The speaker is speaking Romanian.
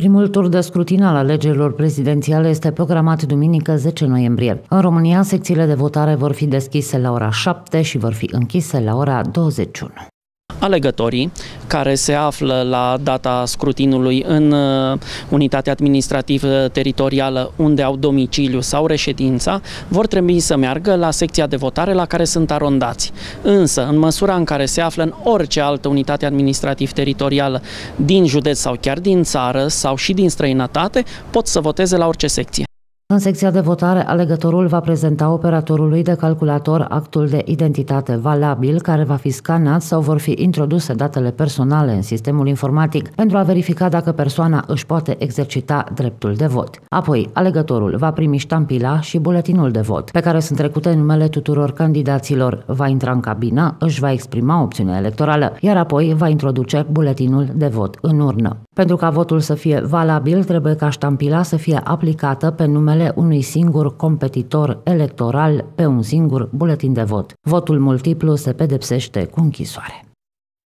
Primul tur de scrutin al alegerilor prezidențiale este programat duminică 10 noiembrie. În România, secțiile de votare vor fi deschise la ora 7 și vor fi închise la ora 21 alegătorii care se află la data scrutinului în uh, unitatea administrativă teritorială unde au domiciliu sau reședința, vor trebui să meargă la secția de votare la care sunt arondați. Însă, în măsura în care se află în orice altă unitate administrativ teritorială din județ sau chiar din țară sau și din străinătate, pot să voteze la orice secție. În secția de votare, alegătorul va prezenta operatorului de calculator actul de identitate valabil care va fi scanat sau vor fi introduse datele personale în sistemul informatic pentru a verifica dacă persoana își poate exercita dreptul de vot. Apoi, alegătorul va primi ștampila și buletinul de vot, pe care sunt trecute numele tuturor candidaților, va intra în cabină, își va exprima opțiunea electorală, iar apoi va introduce buletinul de vot în urnă. Pentru ca votul să fie valabil, trebuie ca ștampila să fie aplicată pe numele numele unui singur competitor electoral pe un singur buletin de vot. Votul multiplu se pedepsește cu închisoare.